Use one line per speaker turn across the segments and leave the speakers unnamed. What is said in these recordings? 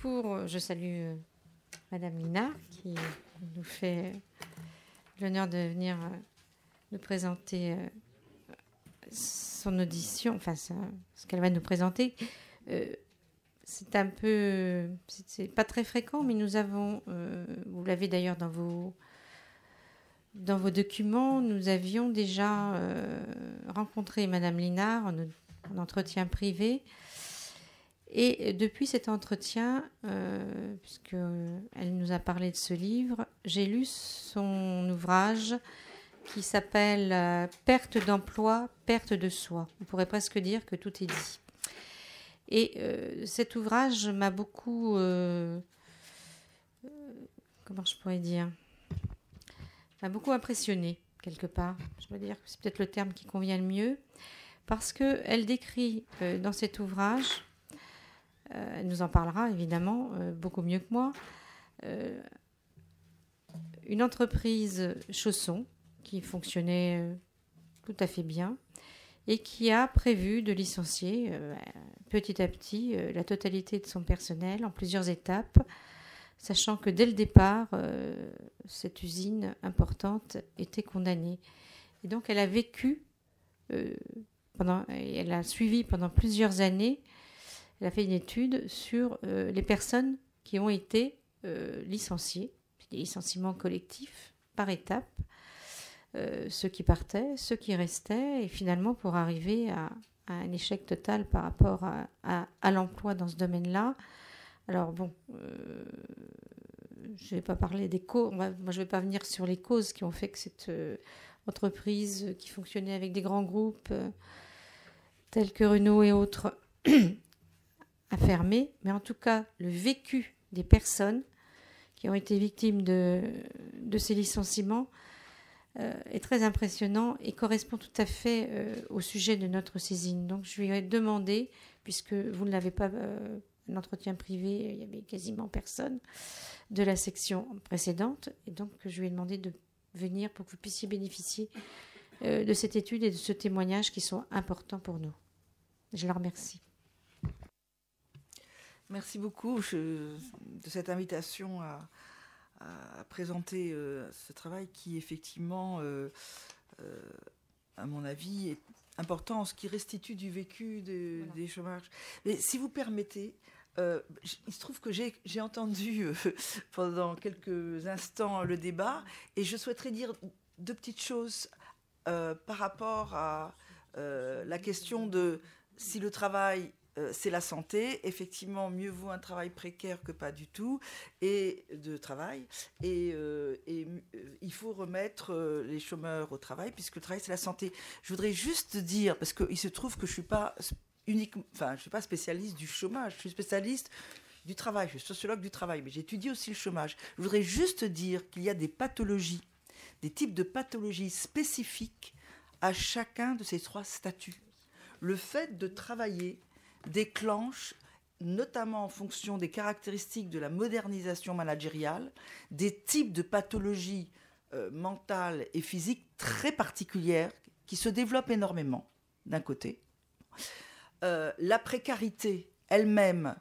pour. Euh, je salue euh, Madame Linard qui nous fait euh, l'honneur de venir nous présenter son audition, enfin ce qu'elle va nous présenter. C'est un peu. C'est pas très fréquent, mais nous avons. Vous l'avez d'ailleurs dans vos dans vos documents, nous avions déjà rencontré Madame Linard en entretien privé et euh, depuis cet entretien, euh, euh, elle nous a parlé de ce livre, j'ai lu son ouvrage qui s'appelle euh, Perte d'emploi, perte de soi. On pourrait presque dire que tout est dit. Et cet ouvrage m'a beaucoup... comment je pourrais dire M'a beaucoup impressionné quelque part. Je veux dire que c'est peut-être le terme qui convient le mieux. Parce que elle décrit dans cet ouvrage euh, elle nous en parlera évidemment euh, beaucoup mieux que moi. Euh, une entreprise chausson qui fonctionnait tout à fait bien et qui a prévu de licencier petit à petit la totalité de son personnel en plusieurs étapes, sachant que dès le départ, cette usine importante était condamnée. Et donc elle a vécu, pendant, elle a suivi pendant plusieurs années elle a fait une étude sur euh, les personnes qui ont été euh, licenciées, des licenciements collectifs par étapes, euh, ceux qui partaient, ceux qui restaient, et finalement pour arriver à, un échec total par rapport à, à l'emploi dans ce domaine-là. Alors bon, je ne vais pas parler des causes, moi je ne vais pas venir sur les causes qui ont fait que cette entreprise qui fonctionnait avec des grands groupes tels que Renault et autres fermé, mais en tout cas le vécu des personnes qui ont été victimes de, de ces licenciements euh, est très impressionnant et correspond tout à fait euh, au sujet de notre saisine. Donc je lui ai demandé, puisque vous n'avez pas, euh, un entretien privé, il y avait quasiment personne de la section précédente, et donc je lui ai demandé de venir pour que vous puissiez bénéficier de cette étude et de ce témoignage qui sont importants pour nous. Je leur remercie.
Merci beaucoup de cette invitation à, présenter euh, ce travail qui, effectivement, euh, euh, à mon avis, est important en ce qui restitue du vécu des chômages. Mais si vous permettez, il se trouve que j'ai entendu pendant quelques instants le débat et je souhaiterais dire deux petites choses par rapport à la question de si le travail euh, c'est la santé. Effectivement, mieux vaut un travail précaire que pas du tout, et de travail. Et, euh, euh, il faut remettre les chômeurs au travail, puisque le travail, c'est la santé. Je voudrais juste dire, parce qu'il se trouve que je ne suis pas enfin, je suis pas spécialiste du chômage, je suis spécialiste du travail, je suis sociologue du travail, mais j'étudie aussi le chômage. Je voudrais juste dire qu'il y a des pathologies, des types de pathologies spécifiques à chacun de ces trois statuts. Le fait de travailler déclenche notamment en fonction des caractéristiques de la modernisation managériale, des types de pathologies euh, mentales et physiques très particulières qui se développent énormément, d'un côté. Euh, la précarité elle-même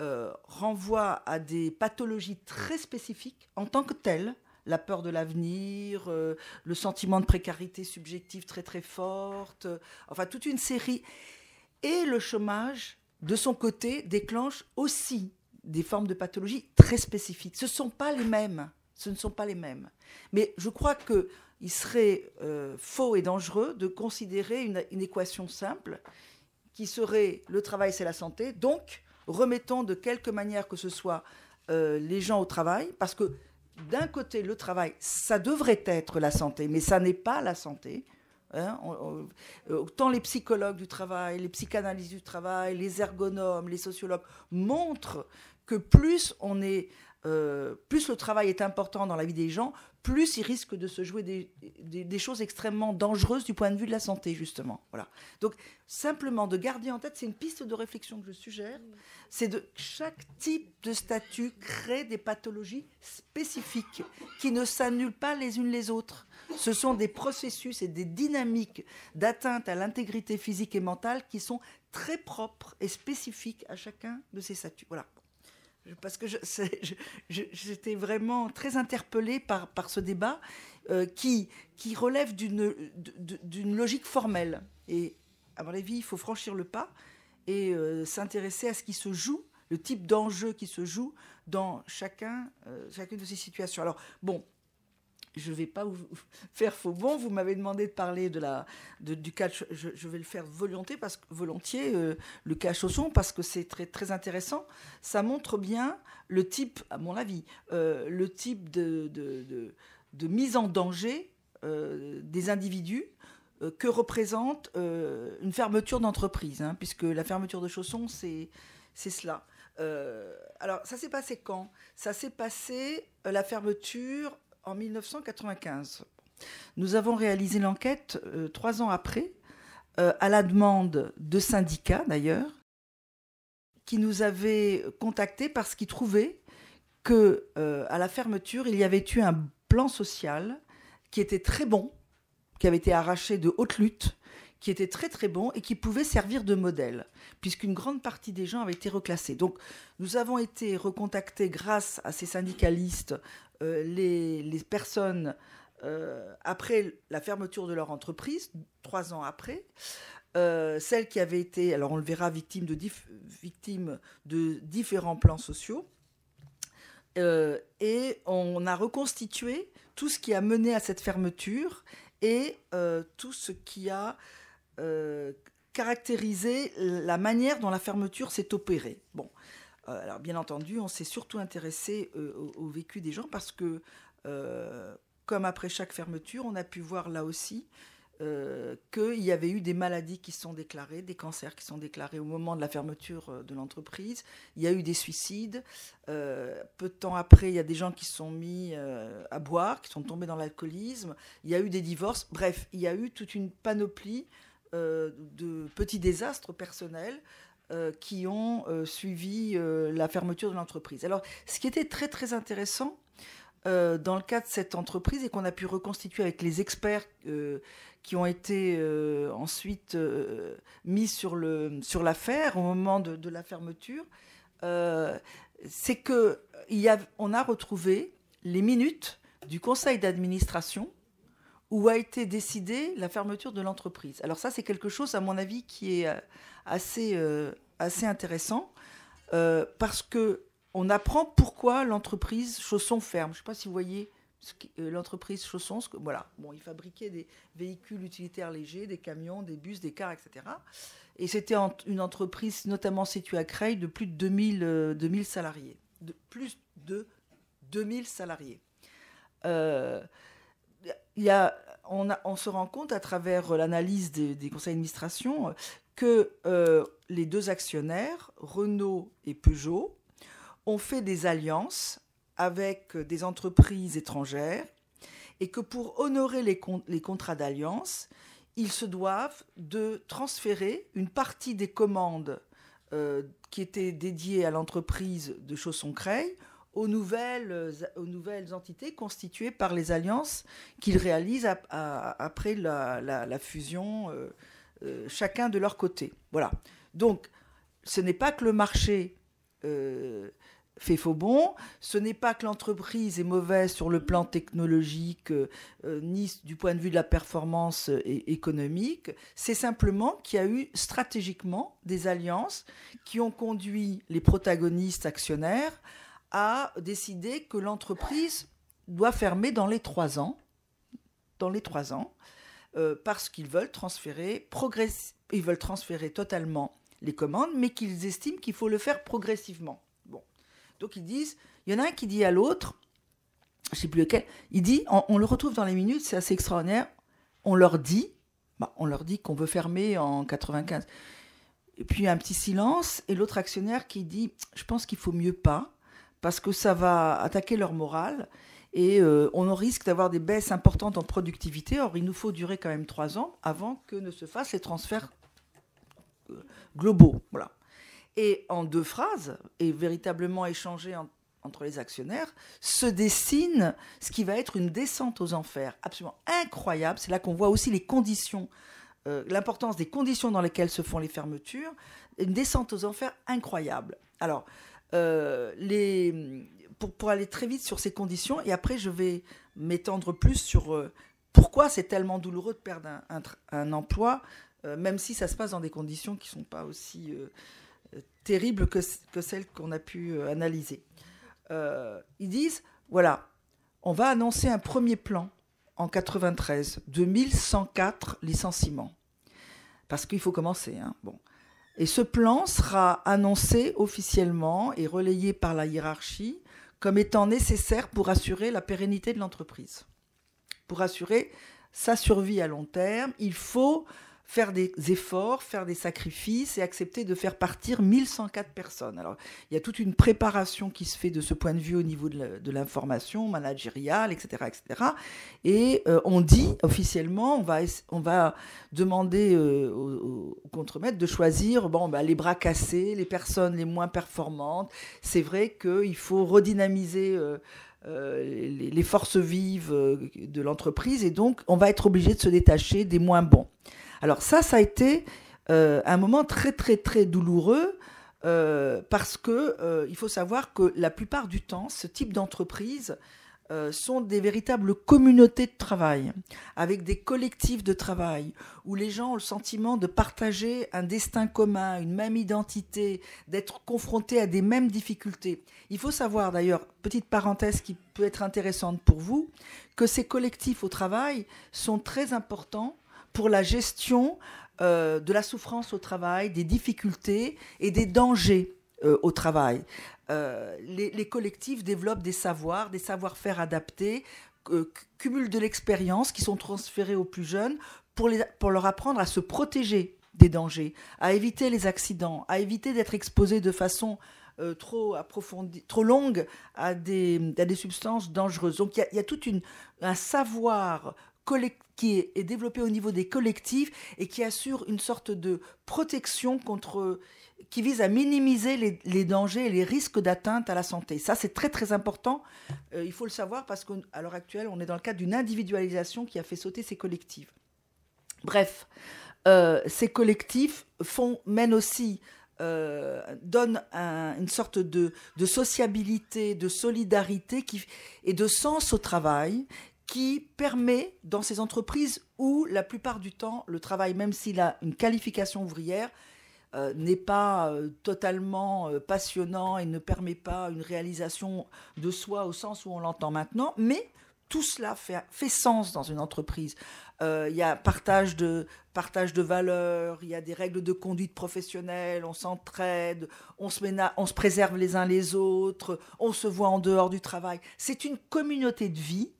euh, renvoie à des pathologies très spécifiques en tant que telles, la peur de l'avenir, le sentiment de précarité subjective très très forte, enfin toute une série. Et le chômage, de son côté, déclenche aussi des formes de pathologie très spécifiques. Ce ne sont pas les mêmes. Ce ne sont pas les mêmes. Mais je crois qu'il serait euh, faux et dangereux de considérer une, équation simple qui serait le travail, c'est la santé. Donc, remettons de quelque manière que ce soit euh, les gens au travail, parce que d'un côté, le travail, ça devrait être la santé, mais ça n'est pas la santé autant hein, euh, les psychologues du travail, les psychanalystes du travail, les ergonomes, les sociologues montrent que plus on est, euh, plus le travail est important dans la vie des gens, plus il risque de se jouer des, choses extrêmement dangereuses du point de vue de la santé, justement. Voilà. Donc, simplement de garder en tête, c'est une piste de réflexion que je suggère, c'est que chaque type de statut crée des pathologies spécifiques qui ne s'annulent pas les unes les autres. Ce sont des processus et des dynamiques d'atteinte à l'intégrité physique et mentale qui sont très propres et spécifiques à chacun de ces statuts. Voilà parce que j'étais vraiment très interpellée par, ce débat euh, qui, relève d'une logique formelle. Et à mon avis, il faut franchir le pas et euh, s'intéresser à ce qui se joue, le type d'enjeu qui se joue dans chacun, euh, chacune de ces situations. Alors, bon, je ne vais pas vous faire faux bon. Vous m'avez demandé de parler de la, de, du catch. Je, vais le faire volontiers, parce que, volontiers euh, le cas au son, parce que c'est très, très intéressant. Ça montre bien le type, à mon avis, euh, le type de, mise en danger euh, des individus que représente une fermeture d'entreprise, hein, puisque la fermeture de chaussons, c'est cela. alors, ça s'est passé quand Ça s'est passé la fermeture en 1995. Nous avons réalisé l'enquête euh, trois ans après, euh, à la demande de syndicats d'ailleurs, qui nous avaient contactés parce qu'ils trouvaient que euh, à la fermeture, il y avait eu un plan social qui était très bon, qui avait été arraché de haute lutte, qui était très très bon et qui pouvait servir de modèle, puisqu'une grande partie des gens avaient été reclassés. Donc nous avons été recontactés grâce à ces syndicalistes, euh, les, les, personnes euh, après la fermeture de leur entreprise, trois ans après, euh, celles qui avaient été, alors on le verra, victimes de, victimes de différents plans sociaux. et on a reconstitué tout ce qui a mené à cette fermeture et tout ce qui a euh, caractériser la manière dont la fermeture s'est opérée. Bon, euh, alors bien entendu, on s'est surtout intéressé euh, au, vécu des gens parce que, comme après chaque fermeture, on a pu voir là aussi euh, qu'il y avait eu des maladies qui sont déclarées, des cancers qui sont déclarés au moment de la fermeture de l'entreprise. Il y a eu des suicides. peu de temps après, il y a des gens qui sont mis à boire, qui sont tombés dans l'alcoolisme. Il y a eu des divorces. Bref, il y a eu toute une panoplie euh, de petits désastres personnels euh, qui ont euh, suivi la fermeture de l'entreprise. Alors, ce qui était très très intéressant dans le cas de cette entreprise et qu'on a pu reconstituer avec les experts qui ont été ensuite mis sur le sur l'affaire au moment de, la fermeture, c'est que on a retrouvé les minutes du conseil d'administration où a été décidée la fermeture de l'entreprise. Alors ça, c'est quelque chose, à mon avis, qui est euh, euh, assez, intéressant, euh, parce que on apprend pourquoi l'entreprise Chausson ferme. Je ne sais pas si vous voyez l'entreprise Chausson, voilà, bon, ils fabriquaient des véhicules utilitaires légers, des camions, des bus, des cars, etc. Et c'était une entreprise notamment située à Creil de plus de 2000, 2000 salariés. De plus de 2000 salariés. Euh, on, se rend compte à travers euh, l'analyse des, conseils d'administration euh, que euh, les deux actionnaires, Renault et Peugeot, ont fait des alliances avec des entreprises étrangères et que pour honorer les, contrats d'alliance, ils se doivent de transférer une partie des commandes qui étaient dédiées à l'entreprise de Chausson-Creil aux nouvelles, aux nouvelles entités constituées par les alliances qu'ils réalisent après la, fusion, euh, euh, chacun de leur côté. Voilà. Donc, ce n'est pas que le marché euh, fait faux bon, ce n'est pas que l'entreprise est mauvaise sur le plan technologique, ni du point de vue de la performance économique, c'est simplement qu'il y a eu stratégiquement des alliances qui ont conduit les protagonistes actionnaires a décidé que l'entreprise doit fermer dans les trois ans, dans les trois ans, euh, parce qu'ils veulent transférer ils veulent transférer totalement les commandes, mais qu'ils estiment qu'il faut le faire progressivement. Bon, donc ils disent, il y en a un qui dit à l'autre, je sais plus lequel, il dit, on, le retrouve dans les minutes, c'est assez extraordinaire. On leur dit, bah, on leur dit qu'on veut fermer en 95. Et puis un petit silence et l'autre actionnaire qui dit, je pense qu'il faut mieux pas parce que ça va attaquer leur morale et euh, on risque d'avoir des baisses importantes en productivité. Or, il nous faut durer quand même trois ans avant que ne se fassent les transferts euh, globaux. Voilà. Et en deux phrases, et véritablement échangées entre les actionnaires, se dessine ce qui va être une descente aux enfers absolument incroyable. C'est là qu'on voit aussi les conditions, euh, l'importance des conditions dans lesquelles se font les fermetures. Une descente aux enfers incroyable. Alors, euh, les, pour, aller très vite sur ces conditions, et après je vais m'étendre plus sur euh, pourquoi c'est tellement douloureux de perdre un, emploi, euh, même si ça se passe dans des conditions qui ne sont pas aussi terribles que, celles qu'on a pu analyser. ils disent, voilà, on va annoncer un premier plan en 93, 2104 licenciements. Parce qu'il faut commencer. Hein. Bon. Et ce plan sera annoncé officiellement et relayé par la hiérarchie comme étant nécessaire pour assurer la pérennité de l'entreprise. Pour assurer sa survie à long terme, il faut faire des efforts, faire des sacrifices et accepter de faire partir 1104 personnes. Alors, il y a toute une préparation qui se fait de ce point de vue au niveau de l'information managériale, etc., etc. Et euh, on dit officiellement, on va, on va demander euh, au aux, de choisir bon, bah, les bras cassés, les personnes les moins performantes. C'est vrai qu'il faut redynamiser. Euh, les, les, forces vives de l'entreprise et donc on va être obligé de se détacher des moins bons. Alors ça, ça a été euh, un moment très très très douloureux euh, parce que euh, il faut savoir que la plupart du temps, ce type d'entreprise sont des véritables communautés de travail, avec des collectifs de travail, où les gens ont le sentiment de partager un destin commun, une même identité, d'être confrontés à des mêmes difficultés. Il faut savoir d'ailleurs, petite parenthèse qui peut être intéressante pour vous, que ces collectifs au travail sont très importants pour la gestion euh, de la souffrance au travail, des difficultés et des dangers euh, au travail. Euh, les, collectifs développent des savoirs, des savoir-faire adaptés, cumulent de l'expérience qui sont transférés aux plus jeunes pour, les, pour leur apprendre à se protéger des dangers, à éviter les accidents, à éviter d'être exposés de façon trop approfondie, trop longue à des, à des substances dangereuses. Donc il y, a, tout une, un savoir qui est développé au niveau des collectifs et qui assure une sorte de protection contre qui vise à minimiser les, dangers et les risques d'atteinte à la santé. Ça, c'est très très important. Euh, il faut le savoir parce qu'à l'heure actuelle, on est dans le cadre d'une individualisation qui a fait sauter ces collectifs. Bref, euh, ces collectifs font, mènent aussi euh, donnent une sorte de, sociabilité, de solidarité qui, et de sens au travail qui permet dans ces entreprises où la plupart du temps le travail, même s'il a une qualification ouvrière, euh, n'est pas euh, totalement euh, passionnant et ne permet pas une réalisation de soi au sens où on l'entend maintenant, mais tout cela fait, sens dans une entreprise. Il y a partage de, partage de valeurs, il y a des règles de conduite professionnelle, on s'entraide, on se, on se préserve les uns les autres, on se voit en dehors du travail. C'est une communauté de vie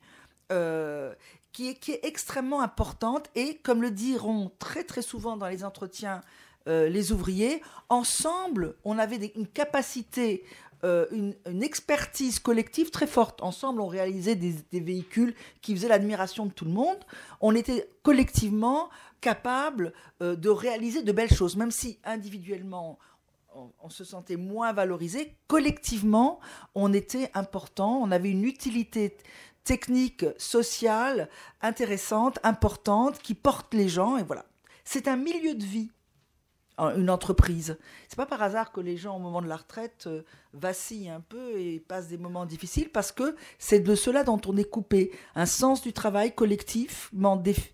euh, qui, est, qui, est, extrêmement importante et, comme le diront très très souvent dans les entretiens euh, les ouvriers, ensemble, on avait une capacité euh, une, expertise collective très forte. Ensemble, on réalisait des, véhicules qui faisaient l'admiration de tout le monde. On était collectivement capable de réaliser de belles choses, même si individuellement on se sentait moins valorisé. Collectivement, on était important, on avait une utilité technique sociale intéressante, importante, qui porte les gens, et voilà. C'est un milieu de vie, hein, une entreprise. C'est pas par hasard que les gens, au moment de la retraite, euh, vacillent un peu et passent des moments difficiles, parce que c'est de cela dont on est coupé. Un sens du travail collectif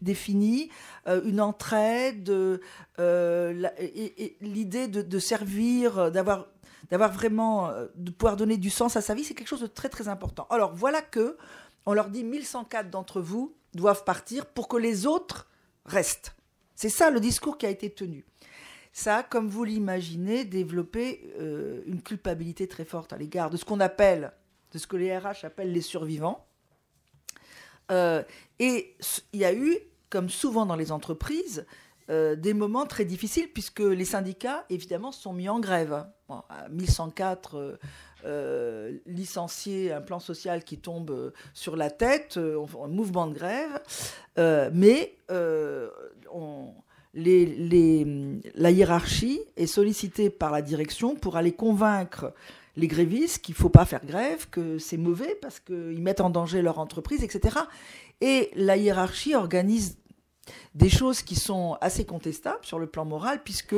défini, euh, une entraide, euh, et, l'idée de, servir, d'avoir d'avoir vraiment, de pouvoir donner du sens à sa vie, c'est quelque chose de très très important. Alors voilà que on leur dit 1104 d'entre vous doivent partir pour que les autres restent. C'est ça le discours qui a été tenu. Ça comme vous l'imaginez, développé euh, une culpabilité très forte à l'égard de ce qu'on appelle, de ce que les RH appellent les survivants. Euh, et il y a eu, comme souvent dans les entreprises, euh, des moments très difficiles puisque les syndicats, évidemment, sont mis en grève. Bon, 1104 euh, euh, licenciés, un plan social qui tombe sur la tête, un mouvement de grève, mais la hiérarchie est sollicitée par la direction pour aller convaincre les grévistes qu'il ne faut pas faire grève, que c'est mauvais parce qu'ils mettent en danger leur entreprise, etc. Et la hiérarchie organise des choses qui sont assez contestables sur le plan moral, puisque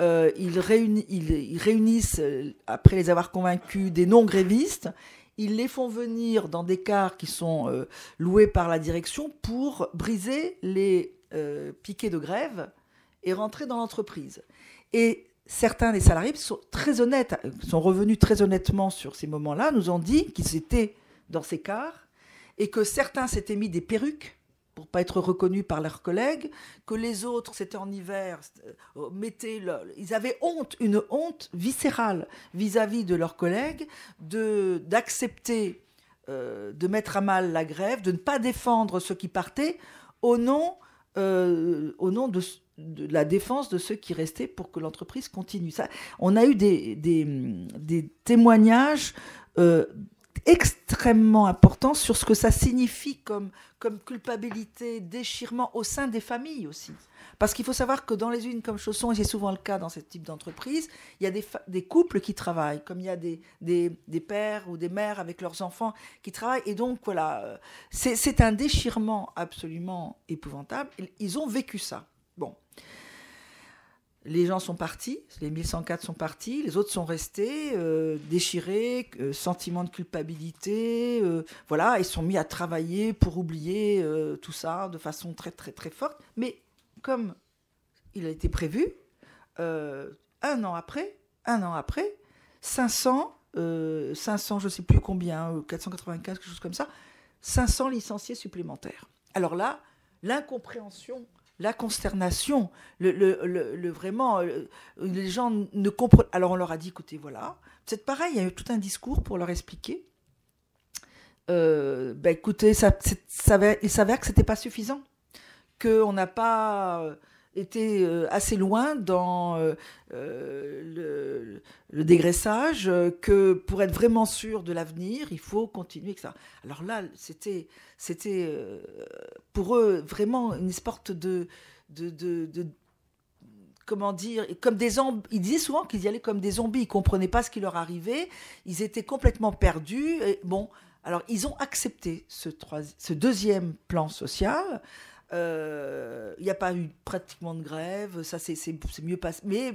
euh, ils, réunissent, euh, après les avoir convaincus, des non-grévistes, ils les font venir dans des cars qui sont euh, loués par la direction pour briser les piquets de grève et rentrer dans l'entreprise. Et certains des salariés sont très honnêtes, sont revenus très honnêtement sur ces moments-là, nous ont dit qu'ils étaient dans ces cars et que certains s'étaient mis des perruques pour pas être reconnus par leurs collègues, que les autres, c'était en hiver, euh, mettaient ils avaient honte, une honte viscérale vis-à-vis de leurs collègues, de d'accepter euh, de mettre à mal la grève, de ne pas défendre ceux qui partaient au nom, euh, au nom de, la défense de ceux qui restaient pour que l'entreprise continue. Ça, on a eu des, témoignages extrêmement important sur ce que ça signifie comme, comme culpabilité, déchirement au sein des familles aussi. Parce qu'il faut savoir que dans les unes comme chaussons, et c'est souvent le cas dans ce type d'entreprise, il y a des, couples qui travaillent, comme il y a des, des, des, pères ou des mères avec leurs enfants qui travaillent. Et donc voilà, euh, c'est un déchirement absolument épouvantable. Ils ont vécu ça. Bon les gens sont partis, les 1104 sont partis, les autres sont restés euh, déchirés, euh, sentiments sentiment de culpabilité, euh, voilà, ils sont mis à travailler pour oublier tout ça de façon très très très forte. Mais comme il a été prévu, un an après, un an après, 500, 500 je ne sais plus combien, 495, quelque chose comme ça, 500 licenciés supplémentaires. Alors là, l'incompréhension la consternation, le, le, vraiment, euh, les gens ne comprennent. Alors on leur a dit, écoutez, voilà, c'est pareil, il y a eu tout un discours pour leur expliquer. Euh, ben, écoutez, ça, ça, il s'avère que c'était pas suffisant, on n'a pas euh, était euh, assez loin dans euh, euh, le, dégraissage, que pour être vraiment sûr de l'avenir, il faut continuer. Ça. Alors là, c'était, c'était pour eux vraiment une sorte de, de, de, comment dire, comme des Ils disaient souvent qu'ils y allaient comme des zombies. Ils comprenaient pas ce qui leur arrivait. Ils étaient complètement perdus. bon, alors ils ont accepté ce, ce deuxième plan social euh, il n'y a pas eu pratiquement de grève, ça c'est mieux passé. Mais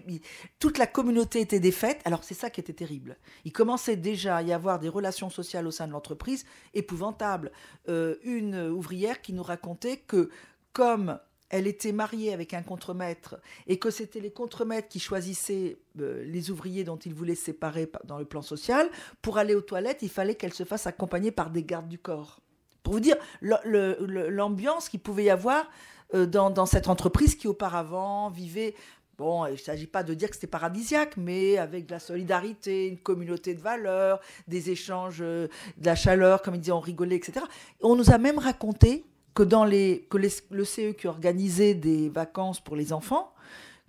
toute la communauté était défaite, alors c'est ça qui était terrible. Il commençait déjà à y avoir des relations sociales au sein de l'entreprise épouvantables. Euh, une ouvrière qui nous racontait que comme elle était mariée avec un contremaître et que c'était les contremaîtres qui choisissaient euh, les ouvriers dont ils voulaient séparer dans le plan social, pour aller aux toilettes, il fallait qu'elle se fasse accompagner par des gardes du corps. Pour vous dire l'ambiance qu'il pouvait y avoir euh, dans, cette entreprise qui auparavant vivait, bon, il ne s'agit pas de dire que c'était paradisiaque, mais avec de la solidarité, une communauté de valeurs, des échanges, euh, de la chaleur, comme ils disaient, on rigolait, etc. On nous a même raconté que dans les que le CE qui organisait des vacances pour les enfants,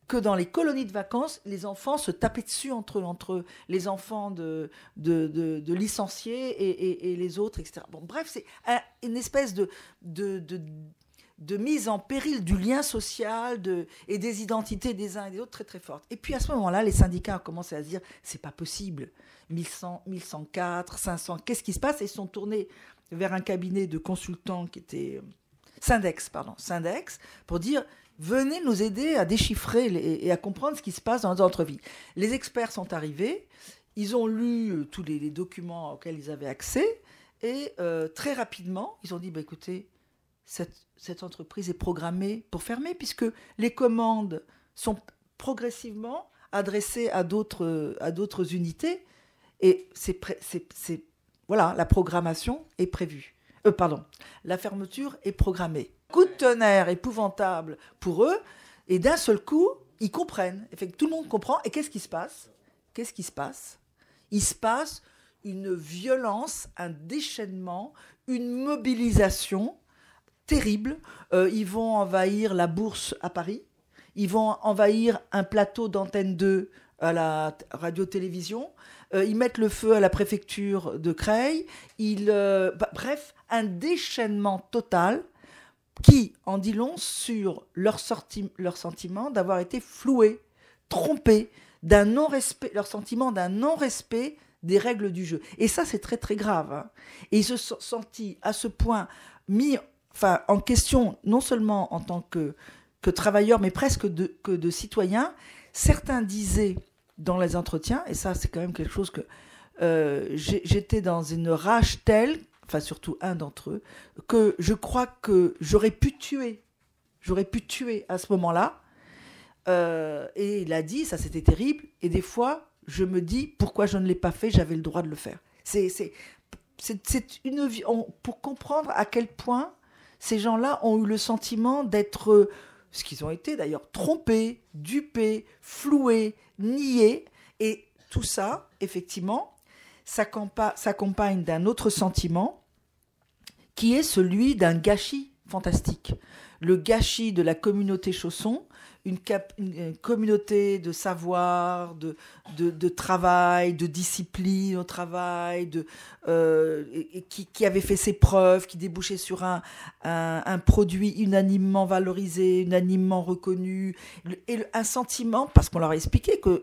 que dans les colonies de vacances, les enfants se tapaient dessus entre les enfants de, de, licenciés et, et, les autres, etc. Bon, bref, c'est une espèce de, de, mise en péril du lien social de, et des identités des uns et des autres très très fortes. Et puis à ce moment-là, les syndicats ont commencé à se dire c'est pas possible, 1100, 1104, 500, qu'est-ce qui se passe Et ils sont tournés vers un cabinet de consultants qui était. Euh, Syndex, pardon, Syndex, pour dire venez nous aider à déchiffrer et à comprendre ce qui se passe dans notre vie. Les experts sont arrivés, ils ont lu euh, tous les, documents auxquels ils avaient accès, et euh, très rapidement, ils ont dit, bah, écoutez, cette, entreprise est programmée pour fermer, puisque les commandes sont progressivement adressées à d'autres, à d'autres unités, et c'est, voilà, la programmation est prévue. Euh, pardon, la fermeture est programmée. Coup de tonnerre épouvantable pour eux. Et d'un seul coup, ils comprennent. Fait tout le monde comprend. Et qu'est-ce qui se passe Qu'est-ce qui se passe Il se passe une violence, un déchaînement, une mobilisation terrible. Euh, ils vont envahir la bourse à Paris. Ils vont envahir un plateau d'antenne 2 à la radio-télévision. Euh, ils mettent le feu à la préfecture de Creil. Ils, euh, bah, bref, un déchaînement total qui en dit long sur leur, sentiment d'avoir été floués, trompés, d'un non-respect, leur sentiment d'un non-respect des règles du jeu. Et ça, c'est très très grave. Hein. Et ils se sont sentis à ce point mis en question, non seulement en tant que, travailleurs, mais presque de, que de citoyens. Certains disaient dans les entretiens, et ça c'est quand même quelque chose que euh, j'étais dans une rage telle enfin surtout un d'entre eux, que je crois que j'aurais pu tuer. J'aurais pu tuer à ce moment-là. Euh, et il a dit, ça c'était terrible. Et des fois, je me dis, pourquoi je ne l'ai pas fait J'avais le droit de le faire. C'est, c'est, une vie pour comprendre à quel point ces gens-là ont eu le sentiment d'être, ce qu'ils ont été d'ailleurs, trompés, dupés, floués, niés. Et tout ça, effectivement, s'accompagne d'un autre sentiment qui est celui d'un gâchis fantastique. Le gâchis de la communauté chausson, une, communauté de savoir, de, de, travail, de discipline au travail, de, euh, qui, avait fait ses preuves, qui débouchait sur un, produit unanimement valorisé, unanimement reconnu, et un sentiment, parce qu'on leur a expliqué qu'ils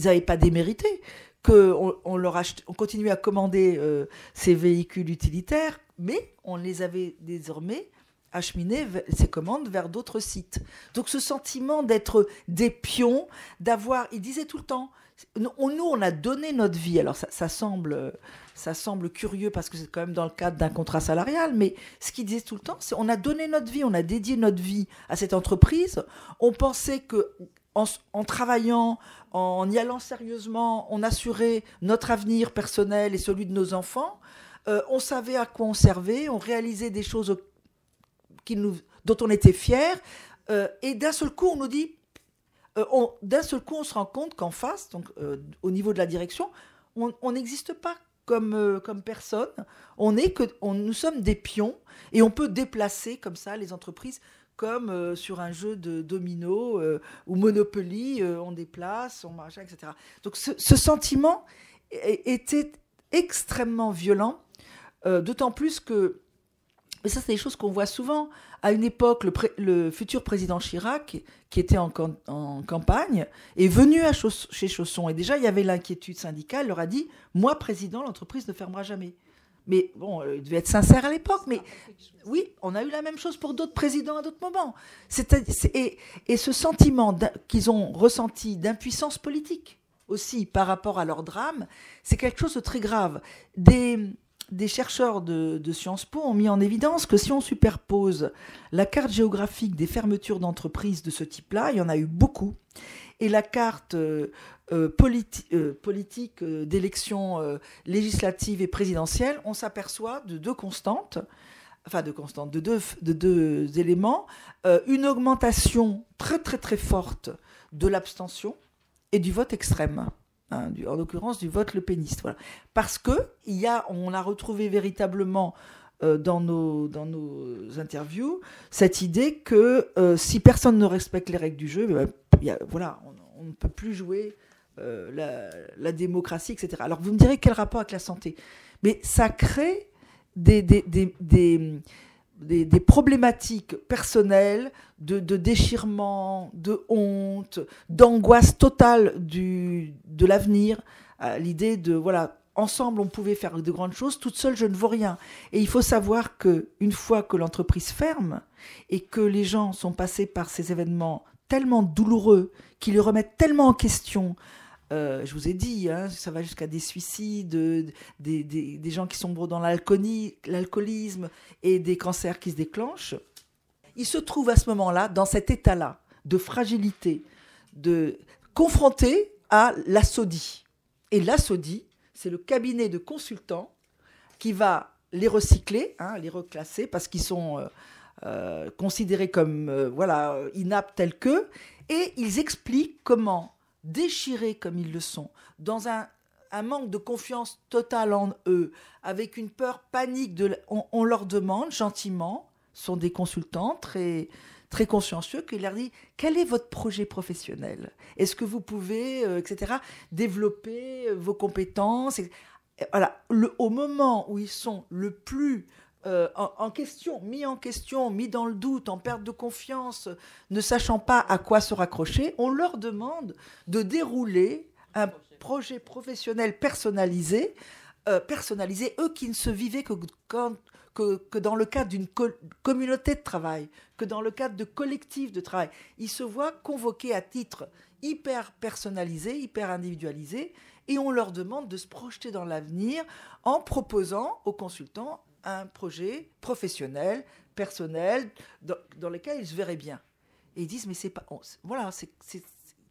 euh, n'avaient pas démérité qu'on on, on continuait à commander euh, ces véhicules utilitaires, mais on les avait désormais acheminés, ces commandes, vers d'autres sites. Donc ce sentiment d'être des pions, d'avoir, il disait tout le temps, nous, on a donné notre vie. Alors ça, semble, ça semble curieux parce que c'est quand même dans le cadre d'un contrat salarial, mais ce qu'il disait tout le temps, c'est on a donné notre vie, on a dédié notre vie à cette entreprise. On pensait que en, travaillant, en y allant sérieusement, on assurait notre avenir personnel et celui de nos enfants. Euh, on savait à quoi on servait, on réalisait des choses qui nous, dont on était fiers. Euh, et d'un seul coup, on nous dit, euh, d'un seul coup, on se rend compte qu'en face, donc au niveau de la direction, on n'existe pas comme, comme personne. On est que, on, nous sommes des pions et on peut déplacer comme ça les entreprises comme euh, sur un jeu de domino euh, ou Monopoly, euh, on déplace, on marche, etc. Donc ce, sentiment était extrêmement violent, d'autant plus que et ça, c'est des choses qu'on voit souvent. À une époque, le, futur président Chirac, qui était en, campagne, est venu à chez Chausson. Et déjà, il y avait l'inquiétude syndicale, leur a dit Moi, président, l'entreprise ne fermera jamais. Mais bon, euh, il devait être sincère à l'époque. Mais oui, on a eu la même chose pour d'autres présidents à d'autres moments. Et, et, ce sentiment qu'ils ont ressenti d'impuissance politique aussi par rapport à leur drame, c'est quelque chose de très grave. Des, des chercheurs de, de, Sciences Po ont mis en évidence que si on superpose la carte géographique des fermetures d'entreprises de ce type-là, il y en a eu beaucoup, et la carte euh, euh, euh, politique d'élections législative et présidentielle, on s'aperçoit de deux constantes enfin de constantes, de deux, de deux éléments, une augmentation très très très forte de l'abstention et du vote extrême. Hein, en l'occurrence du vote le Voilà. Parce que il y a, on a retrouvé véritablement dans, nos, dans nos interviews cette idée que si personne ne respecte les règles du jeu, eh ben, a, voilà, on ne peut plus jouer euh, la, démocratie, etc. Alors vous me direz quel rapport avec la santé Mais ça crée des, des, des, des, des problématiques personnelles de, déchirement, de honte, d'angoisse totale du, de l'avenir. L'idée de, voilà, ensemble on pouvait faire de grandes choses, toute seule je ne vaux rien. Et il faut savoir que une fois que l'entreprise ferme et que les gens sont passés par ces événements tellement douloureux, qui le remettent tellement en question. Euh, je vous ai dit, hein, ça va jusqu'à des suicides, euh, des, gens qui sont dans l'alcoolisme et des cancers qui se déclenchent. Ils se trouvent à ce moment-là, dans cet état-là de fragilité, de confrontés à la Et la c'est le cabinet de consultants qui va les recycler, hein, les reclasser, parce qu'ils sont... Euh, euh, considérés comme euh, voilà inaptes tels que, et ils expliquent comment déchirés comme ils le sont, dans un, manque de confiance totale en eux, avec une peur panique de, on, leur demande gentiment, sont des consultants très très consciencieux qui leur dit quel est votre projet professionnel Est-ce que vous pouvez, euh, etc., développer vos compétences voilà, au moment où ils sont le plus euh, en, question, mis en question, mis dans le doute, en perte de confiance, ne sachant pas à quoi se raccrocher, on leur demande de dérouler un projet professionnel personnalisé, euh, personnalisé, eux qui ne se vivaient que, que, dans le cadre d'une communauté de travail, que dans le cadre de collectifs de travail. Ils se voient convoqués à titre hyper personnalisé, hyper individualisé, et on leur demande de se projeter dans l'avenir en proposant aux consultants un projet professionnel, personnel, dans, lequel ils se verraient bien. Et ils disent, mais c'est pas. voilà, c'est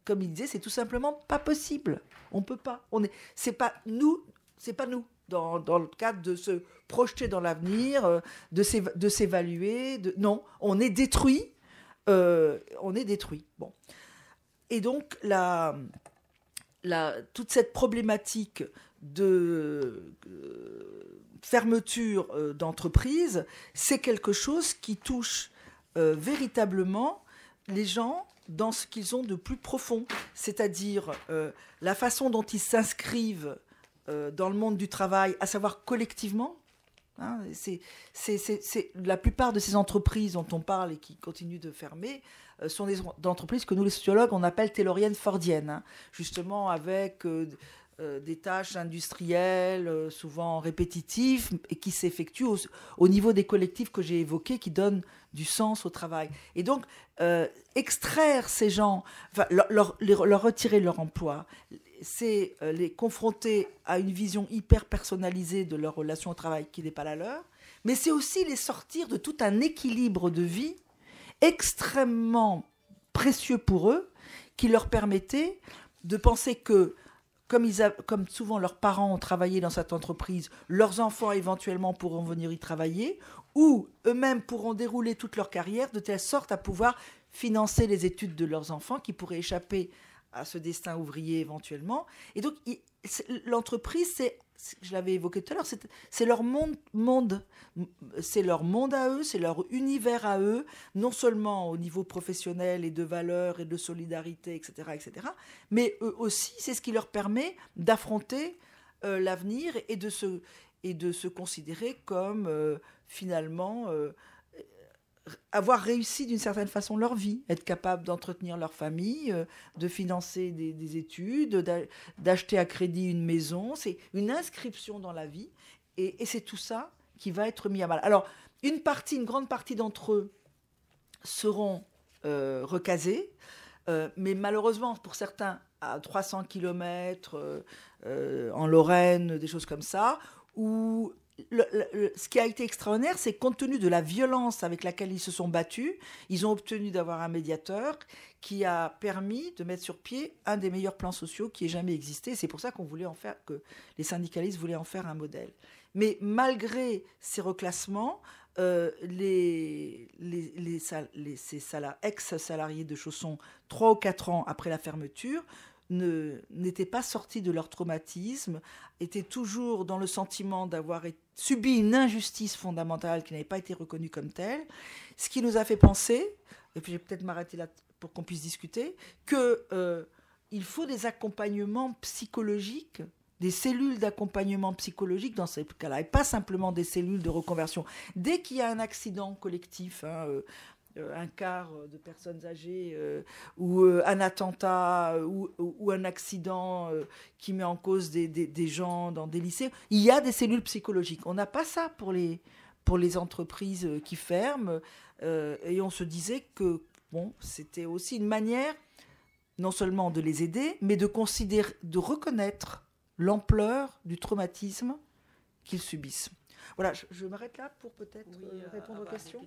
comme il disait, c'est tout simplement pas possible. On peut pas. On est, c'est pas nous, c'est pas nous. Dans, dans, le cadre de se projeter dans l'avenir, euh, de s'évaluer, de, non, on est détruit, euh, on est détruit. Bon, et donc la, la, toute cette problématique de euh, fermeture euh, d'entreprise, c'est quelque chose qui touche euh, véritablement les gens dans ce qu'ils ont de plus profond, c'est-à-dire euh, la façon dont ils s'inscrivent dans le monde du travail, à savoir collectivement, hein, c'est, la plupart de ces entreprises dont on parle et qui continuent de fermer sont des entreprises que nous, les sociologues, on appelle tayloriennes fordiennes, hein. justement avec euh, des tâches industrielles, euh, souvent répétitives, et qui s'effectuent au, niveau des collectifs que j'ai évoqués, qui donnent du sens au travail. Et donc, euh, extraire ces gens, leur, retirer leur emploi, c'est les confronter à une vision hyper personnalisée de leur relation au travail qui n'est pas la leur, mais c'est aussi les sortir de tout un équilibre de vie extrêmement précieux pour eux, qui leur permettait de penser que comme, comme souvent leurs parents ont travaillé dans cette entreprise, leurs enfants éventuellement pourront venir y travailler, ou eux-mêmes pourront dérouler toute leur carrière de telle sorte à pouvoir financer les études de leurs enfants qui pourraient échapper à ce destin ouvrier éventuellement. Et donc l'entreprise, c'est je l'avais évoqué tout à l'heure, c'est leur monde, c'est leur monde à eux, c'est leur univers à eux, non seulement au niveau professionnel et de valeurs et de solidarité, etc., etc., mais eux aussi, c'est ce qui leur permet d'affronter euh, l'avenir et de se et de se considérer comme euh, finalement euh, avoir réussi d'une certaine façon leur vie, être capable d'entretenir leur famille, euh, de financer des, études, d'acheter à crédit une maison. C'est une inscription dans la vie et, c'est tout ça qui va être mis à mal. Alors, une partie, une grande partie d'entre eux seront euh, recasés, euh, mais malheureusement, pour certains, à 300 km en Lorraine, des choses comme ça, ou ce qui a été extraordinaire, c'est compte tenu de la violence avec laquelle ils se sont battus, ils ont obtenu d'avoir un médiateur qui a permis de mettre sur pied un des meilleurs plans sociaux qui ait jamais existé. C'est pour ça qu'on voulait en faire, que les syndicalistes voulaient en faire un modèle. Mais malgré ces reclassements, euh, les, ces ex-salariés de chaussons, trois ou quatre ans après la fermeture, n'étaient pas sortis de leur traumatisme, étaient toujours dans le sentiment d'avoir subi une injustice fondamentale qui n'avait pas été reconnue comme telle, ce qui nous a fait penser, et puis je vais peut-être m'arrêter là pour qu'on puisse discuter, qu'il euh, faut des accompagnements psychologiques des cellules d'accompagnement psychologique dans ces cas-là, et pas simplement des cellules de reconversion. Dès qu'il y a un accident collectif, hein, euh, euh, un quart euh, de personnes âgées, euh, ou un attentat, ou, un accident qui met en cause des, gens dans des lycées. Il y a des cellules psychologiques. On n'a pas ça pour les, pour les entreprises qui ferment. et on se disait que bon, c'était aussi une manière non seulement de les aider, mais de, considérer, de reconnaître l'ampleur du traumatisme qu'ils subissent. Voilà, je, m'arrête là pour peut-être répondre aux questions.